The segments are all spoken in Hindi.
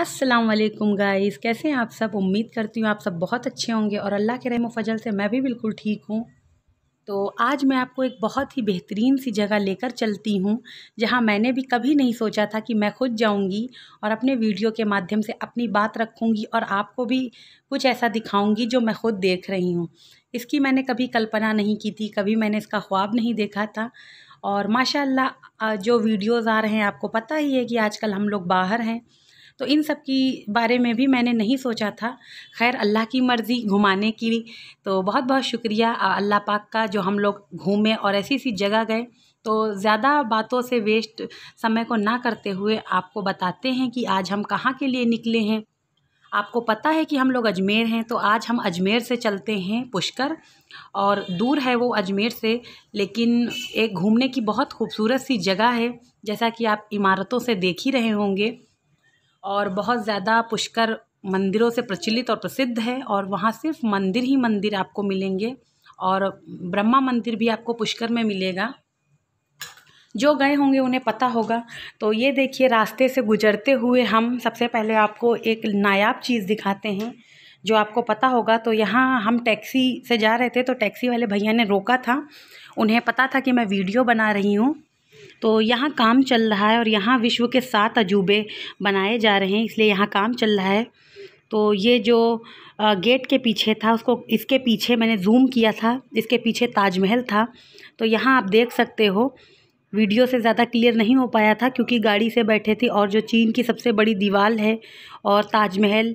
अस्सलाम वालेकुम गाइस कैसे हैं आप सब उम्मीद करती हूँ आप सब बहुत अच्छे होंगे और अल्लाह के रहम फजल से मैं भी बिल्कुल ठीक हूँ तो आज मैं आपको एक बहुत ही बेहतरीन सी जगह लेकर चलती हूँ जहाँ मैंने भी कभी नहीं सोचा था कि मैं खुद जाऊँगी और अपने वीडियो के माध्यम से अपनी बात रखूँगी और आपको भी कुछ ऐसा दिखाऊँगी जो मैं खुद देख रही हूँ इसकी मैंने कभी कल्पना नहीं की थी कभी मैंने इसका ख्वाब नहीं देखा था और माशाल्लाह जो वीडियोज़ आ रहे हैं आपको पता ही है कि आजकल हम लोग बाहर हैं तो इन सब की बारे में भी मैंने नहीं सोचा था खैर अल्लाह की मर्ज़ी घुमाने की तो बहुत बहुत शुक्रिया अल्लाह पाक का जो हम लोग घूमे और ऐसी ऐसी जगह गए तो ज़्यादा बातों से वेस्ट समय को ना करते हुए आपको बताते हैं कि आज हम कहाँ के लिए निकले हैं आपको पता है कि हम लोग अजमेर हैं तो आज हम अजमेर से चलते हैं पुष्कर और दूर है वो अजमेर से लेकिन एक घूमने की बहुत खूबसूरत सी जगह है जैसा कि आप इमारतों से देख ही रहे होंगे और बहुत ज़्यादा पुष्कर मंदिरों से प्रचलित और प्रसिद्ध है और वहाँ सिर्फ मंदिर ही मंदिर आपको मिलेंगे और ब्रह्मा मंदिर भी आपको पुष्कर में मिलेगा जो गए होंगे उन्हें पता होगा तो ये देखिए रास्ते से गुजरते हुए हम सबसे पहले आपको एक नायाब चीज़ दिखाते हैं जो आपको पता होगा तो यहाँ हम टैक्सी से जा रहे थे तो टैक्सी वाले भैया ने रोका था उन्हें पता था कि मैं वीडियो बना रही हूँ तो यहाँ काम चल रहा है और यहाँ विश्व के सात अजूबे बनाए जा रहे हैं इसलिए यहाँ काम चल रहा है तो ये जो गेट के पीछे था उसको इसके पीछे मैंने जूम किया था इसके पीछे ताजमहल था तो यहाँ आप देख सकते हो वीडियो से ज़्यादा क्लियर नहीं हो पाया था क्योंकि गाड़ी से बैठे थे और जो चीन की सबसे बड़ी दीवार है और ताजमहल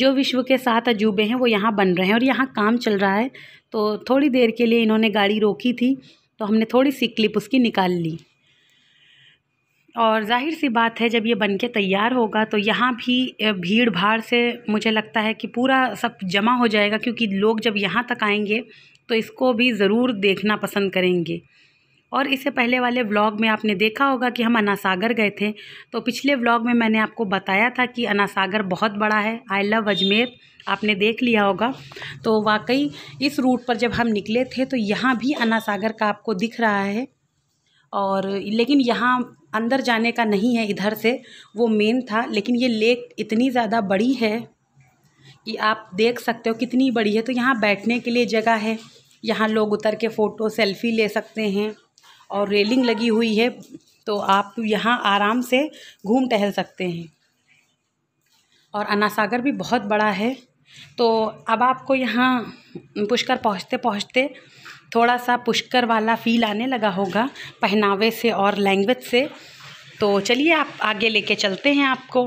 जो विश्व के सात अजूबे हैं वो यहाँ बन रहे हैं और यहाँ काम चल रहा है तो थोड़ी देर के लिए इन्होंने गाड़ी रोकी थी तो हमने थोड़ी सी क्लिप उसकी निकाल ली और जाहिर सी बात है जब ये बन के तैयार होगा तो यहाँ भी भीड़ भाड़ से मुझे लगता है कि पूरा सब जमा हो जाएगा क्योंकि लोग जब यहाँ तक आएंगे तो इसको भी ज़रूर देखना पसंद करेंगे और इससे पहले वाले व्लॉग में आपने देखा होगा कि हम अनासागर गए थे तो पिछले व्लॉग में मैंने आपको बताया था कि अनासागर बहुत बड़ा है आई लव अजमेर आपने देख लिया होगा तो वाकई इस रूट पर जब हम निकले थे तो यहाँ भी अनासागर का आपको दिख रहा है और लेकिन यहाँ अंदर जाने का नहीं है इधर से वो मेन था लेकिन ये लेक इतनी ज़्यादा बड़ी है कि आप देख सकते हो कितनी बड़ी है तो यहाँ बैठने के लिए जगह है यहाँ लोग उतर के फ़ोटो सेल्फ़ी ले सकते हैं और रेलिंग लगी हुई है तो आप यहाँ आराम से घूम टहल सकते हैं और अन्ना सागर भी बहुत बड़ा है तो अब आपको यहाँ पुष्कर पहुँचते पहुँचते थोड़ा सा पुष्कर वाला फील आने लगा होगा पहनावे से और लैंग्वेज से तो चलिए आप आगे लेके चलते हैं आपको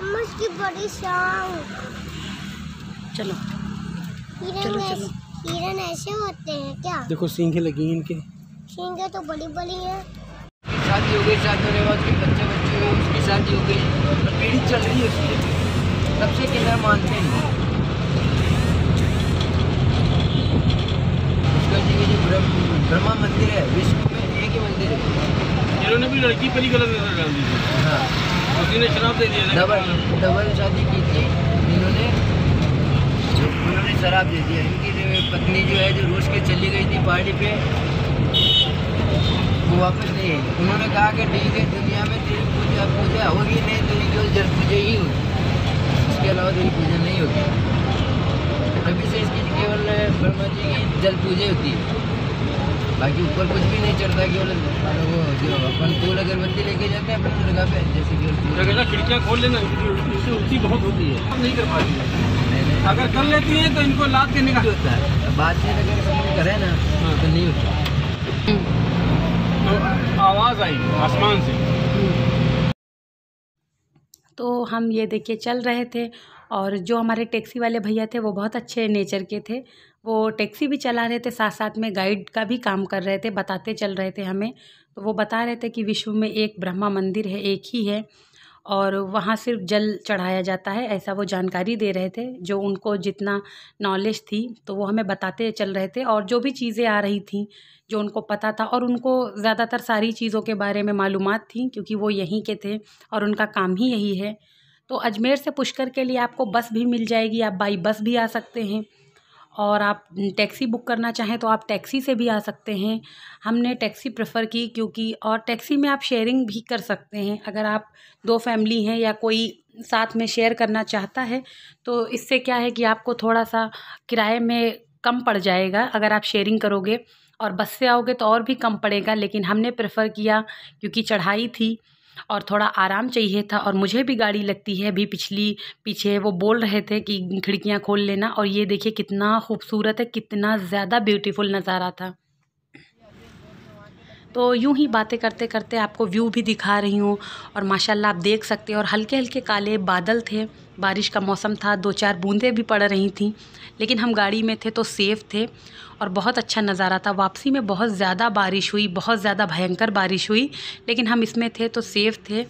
की बड़ी शाम चलो हिरन हिरन ऐसे होते हैं क्या देखो सिंगे लगी इनके सिंगे तो बड़ी बड़ी हैं शादी हो गई शादी होने बाद उसके बच्चे बच्चे हुए उसकी शादी हो गई पीढ़ी चल रही है उसकी तब से किला मानते हैं उसका जी जो ब्रह्मा मंदिर है विश्व में एक ही मंदिर है इन्होंने भी लड़की पर ही गलत नजर डाल दी हाँ उसी शराब दे दिया डबल डबल शादी की थी इन्होंने उन्होंने शराब दे दिया इनकी पत्नी जो है जो रोज के चली गई थी पार्टी पे वो वापस नहीं आई उन्होंने कहा कि ठीक है दुनिया में तेरी पूजा पूजा होगी नहीं तेरी केवल जल पूजा ही होगी इसके अलावा तेरी पूजा नहीं होगी अभी से इसकी केवल ब्रह्मा जी की जल पूजा होती है बाकी ऊपर कुछ भी नहीं चढ़ता केवल वो जो अपन फूल अगरबत्ती लेके जाते हैं अपनी दुर्गा पे जैसे कि खिड़कियाँ खोल लेना उससे उल्टी बहुत होती है नहीं कर पाती है अगर कर लेती है तो इनको लाद के निकाल होता है बातचीत अगर समझ करे ना हाँ। तो नहीं होता तो आवाज़ आई आसमान से तो हम ये देखिए चल रहे थे और जो हमारे टैक्सी वाले भैया थे वो बहुत अच्छे नेचर के थे वो टैक्सी भी चला रहे थे साथ साथ में गाइड का भी काम कर रहे थे बताते चल रहे थे हमें तो वो बता रहे थे कि विश्व में एक ब्रह्मा मंदिर है एक ही है और वहाँ सिर्फ जल चढ़ाया जाता है ऐसा वो जानकारी दे रहे थे जो उनको जितना नॉलेज थी तो वो हमें बताते चल रहे थे और जो भी चीज़ें आ रही थी जो उनको पता था और उनको ज़्यादातर सारी चीज़ों के बारे में मालूम थी क्योंकि वो यहीं के थे और उनका काम ही यही है तो अजमेर से पुष्कर के लिए आपको बस भी मिल जाएगी आप बाई बस भी आ सकते हैं और आप टैक्सी बुक करना चाहें तो आप टैक्सी से भी आ सकते हैं हमने टैक्सी प्रेफ़र की क्योंकि और टैक्सी में आप शेयरिंग भी कर सकते हैं अगर आप दो फैमिली हैं या कोई साथ में शेयर करना चाहता है तो इससे क्या है कि आपको थोड़ा सा किराए में कम पड़ जाएगा अगर आप शेयरिंग करोगे और बस से आओगे तो और भी कम पड़ेगा लेकिन हमने प्रेफ़र किया क्योंकि चढ़ाई थी और थोड़ा आराम चाहिए था और मुझे भी गाड़ी लगती है अभी पिछली पीछे वो बोल रहे थे कि खिड़कियाँ खोल लेना और ये देखिए कितना खूबसूरत है कितना ज़्यादा ब्यूटीफुल नज़ारा था तो यूं ही बातें करते करते आपको व्यू भी दिखा रही हूँ और माशाल्लाह आप देख सकते हैं और हल्के हल्के काले बादल थे बारिश का मौसम था दो चार बूंदें भी पड़ रही थी लेकिन हम गाड़ी में थे तो सेफ़ थे और बहुत अच्छा नज़ारा था वापसी में बहुत ज़्यादा बारिश हुई बहुत ज़्यादा भयंकर बारिश हुई लेकिन हम इसमें थे तो सेफ़ थे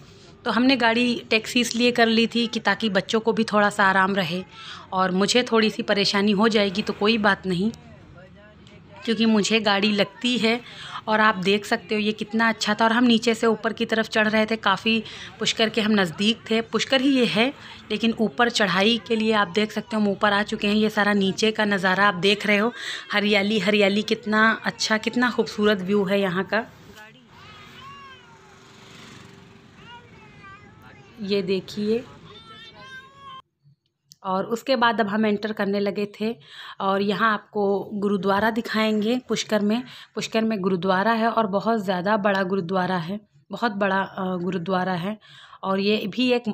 तो हमने गाड़ी टैक्सी इसलिए कर ली थी कि ताकि बच्चों को भी थोड़ा सा आराम रहे और मुझे थोड़ी सी परेशानी हो जाएगी तो कोई बात नहीं क्योंकि मुझे गाड़ी लगती है और आप देख सकते हो ये कितना अच्छा था और हम नीचे से ऊपर की तरफ चढ़ रहे थे काफ़ी पुष्कर के हम नज़दीक थे पुष्कर ही ये है लेकिन ऊपर चढ़ाई के लिए आप देख सकते हो हम ऊपर आ चुके हैं ये सारा नीचे का नज़ारा आप देख रहे हो हरियाली हरियाली कितना अच्छा कितना खूबसूरत व्यू है यहाँ का ये देखिए और उसके बाद अब हम एंटर करने लगे थे और यहाँ आपको गुरुद्वारा दिखाएंगे पुष्कर में पुष्कर में गुरुद्वारा है और बहुत ज़्यादा बड़ा गुरुद्वारा है बहुत बड़ा गुरुद्वारा है और ये भी एक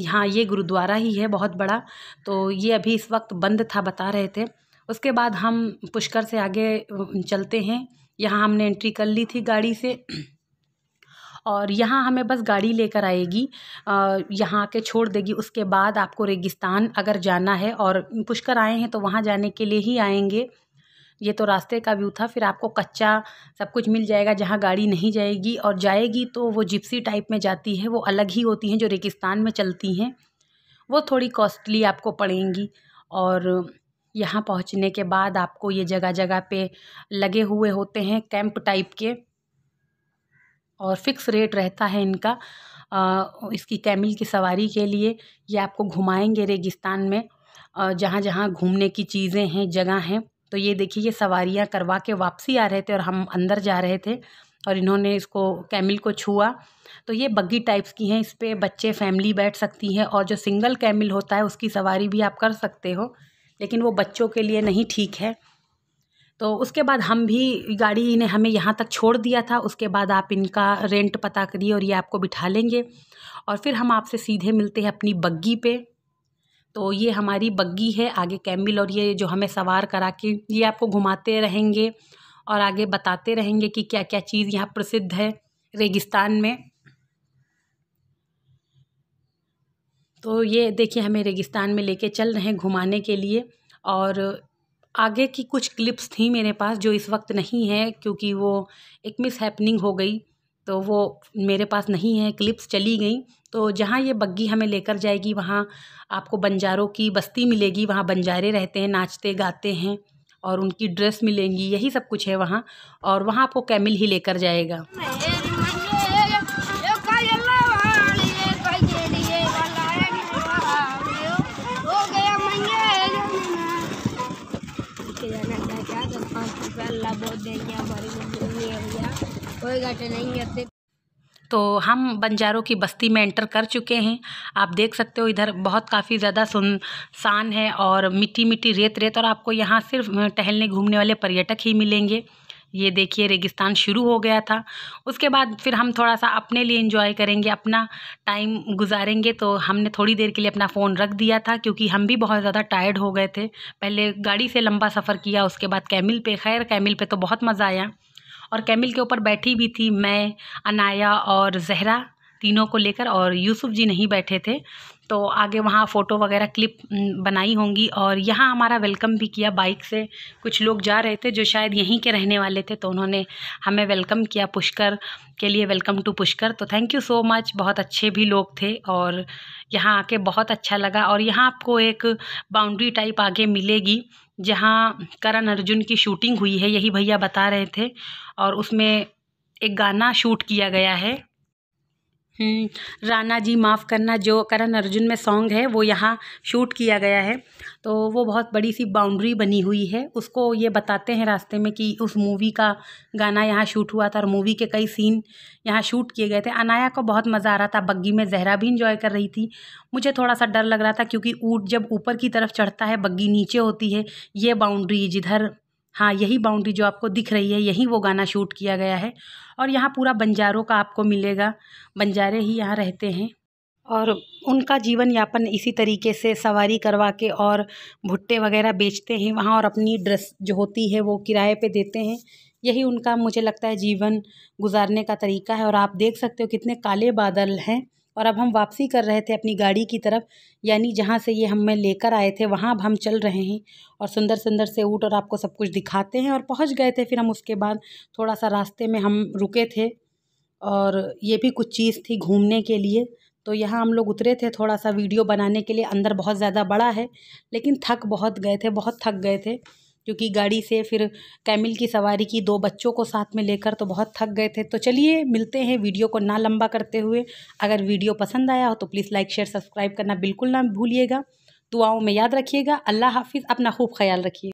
यहाँ ये गुरुद्वारा ही है बहुत बड़ा तो ये अभी इस वक्त बंद था बता रहे थे उसके बाद हम पुष्कर से आगे चलते हैं यहाँ हमने एंट्री कर ली थी गाड़ी से और यहाँ हमें बस गाड़ी लेकर आएगी यहाँ आके छोड़ देगी उसके बाद आपको रेगिस्तान अगर जाना है और पुष्कर आए हैं तो वहाँ जाने के लिए ही आएंगे ये तो रास्ते का व्यू था फिर आपको कच्चा सब कुछ मिल जाएगा जहाँ गाड़ी नहीं जाएगी और जाएगी तो वो जिप्सी टाइप में जाती है वो अलग ही होती हैं जो रेगिस्तान में चलती हैं वो थोड़ी कॉस्टली आपको पड़ेंगी और यहाँ पहुँचने के बाद आपको ये जगह जगह पे लगे हुए होते हैं कैंप टाइप के और फ़िक्स रेट रहता है इनका इसकी कैमिल की सवारी के लिए ये आपको घुमाएंगे रेगिस्तान में जहाँ जहाँ घूमने की चीज़ें हैं जगह हैं तो ये देखिए ये सवारियाँ करवा के वापसी आ रहे थे और हम अंदर जा रहे थे और इन्होंने इसको कैमिल को छुआ तो ये बग्गी टाइप्स की हैं इस पर बच्चे फैमिली बैठ सकती हैं और जो सिंगल कैमिल होता है उसकी सवारी भी आप कर सकते हो लेकिन वो बच्चों के लिए नहीं ठीक है तो उसके बाद हम भी गाड़ी ने हमें यहाँ तक छोड़ दिया था उसके बाद आप इनका रेंट पता करिए और ये आपको बिठा लेंगे और फिर हम आपसे सीधे मिलते हैं अपनी बग्गी पे तो ये हमारी बग्गी है आगे कैमिल और ये जो हमें सवार करा के ये आपको घुमाते रहेंगे और आगे बताते रहेंगे कि क्या क्या चीज़ यहाँ प्रसिद्ध है रेगिस्तान में तो ये देखिए हमें रेगिस्तान में लेके चल रहे हैं घुमाने के लिए और आगे की कुछ क्लिप्स थी मेरे पास जो इस वक्त नहीं है क्योंकि वो एक मिस हैपनिंग हो गई तो वो मेरे पास नहीं है क्लिप्स चली गई तो जहाँ ये बग्गी हमें लेकर जाएगी वहाँ आपको बंजारों की बस्ती मिलेगी वहाँ बंजारे रहते हैं नाचते गाते हैं और उनकी ड्रेस मिलेंगी यही सब कुछ है वहाँ और वहाँ आपको कैमिल ही लेकर जाएगा अल्लाह बहुत देंगे हमारी कोई घाटे नहीं करते तो हम बंजारों की बस्ती में एंटर कर चुके हैं आप देख सकते हो इधर बहुत काफ़ी ज़्यादा सुनसान है और मिट्टी मिट्टी रेत रेत और आपको यहाँ सिर्फ टहलने घूमने वाले पर्यटक ही मिलेंगे ये देखिए रेगिस्तान शुरू हो गया था उसके बाद फिर हम थोड़ा सा अपने लिए इन्जॉय करेंगे अपना टाइम गुजारेंगे तो हमने थोड़ी देर के लिए अपना फ़ोन रख दिया था क्योंकि हम भी बहुत ज़्यादा टायर्ड हो गए थे पहले गाड़ी से लंबा सफ़र किया उसके बाद कैमिल पे खैर कैमिल पे तो बहुत मज़ा आया और कैमिल के ऊपर बैठी भी थी मैं अनाया और जहरा तीनों को लेकर और यूसुफ जी नहीं बैठे थे तो आगे वहाँ फ़ोटो वगैरह क्लिप बनाई होंगी और यहाँ हमारा वेलकम भी किया बाइक से कुछ लोग जा रहे थे जो शायद यहीं के रहने वाले थे तो उन्होंने हमें वेलकम किया पुष्कर के लिए वेलकम टू पुष्कर तो थैंक यू सो मच बहुत अच्छे भी लोग थे और यहाँ आके बहुत अच्छा लगा और यहाँ आपको एक बाउंड्री टाइप आगे मिलेगी जहाँ करण अर्जुन की शूटिंग हुई है यही भैया बता रहे थे और उसमें एक गाना शूट किया गया है हम्म, राना जी माफ़ करना जो करण अर्जुन में सॉन्ग है वो यहाँ शूट किया गया है तो वो बहुत बड़ी सी बाउंड्री बनी हुई है उसको ये बताते हैं रास्ते में कि उस मूवी का गाना यहाँ शूट हुआ था और मूवी के कई सीन यहाँ शूट किए गए थे अनाया को बहुत मज़ा आ रहा था बग्गी में जहरा भी इंजॉय कर रही थी मुझे थोड़ा सा डर लग रहा था क्योंकि ऊँट जब ऊपर की तरफ चढ़ता है बग्गी नीचे होती है ये बाउंड्री जिधर हाँ यही बाउंड्री जो आपको दिख रही है यही वो गाना शूट किया गया है और यहाँ पूरा बंजारों का आपको मिलेगा बंजारे ही यहाँ रहते हैं और उनका जीवन यापन इसी तरीके से सवारी करवा के और भुट्टे वगैरह बेचते हैं वहाँ और अपनी ड्रेस जो होती है वो किराए पे देते हैं यही उनका मुझे लगता है जीवन गुजारने का तरीका है और आप देख सकते हो कितने काले बादल हैं और अब हम वापसी कर रहे थे अपनी गाड़ी की तरफ यानी जहाँ से ये हमें लेकर आए थे वहाँ अब हम चल रहे हैं और सुंदर सुंदर से ऊँट और आपको सब कुछ दिखाते हैं और पहुँच गए थे फिर हम उसके बाद थोड़ा सा रास्ते में हम रुके थे और ये भी कुछ चीज़ थी घूमने के लिए तो यहाँ हम लोग उतरे थे थोड़ा सा वीडियो बनाने के लिए अंदर बहुत ज़्यादा बड़ा है लेकिन थक बहुत गए थे बहुत थक गए थे क्योंकि गाड़ी से फिर कैमिल की सवारी की दो बच्चों को साथ में लेकर तो बहुत थक गए थे तो चलिए मिलते हैं वीडियो को ना लंबा करते हुए अगर वीडियो पसंद आया हो तो प्लीज़ लाइक शेयर सब्सक्राइब करना बिल्कुल ना भूलिएगा दुआओं में याद रखिएगा अल्लाह हाफिज़ अपना खूब ख्याल रखिए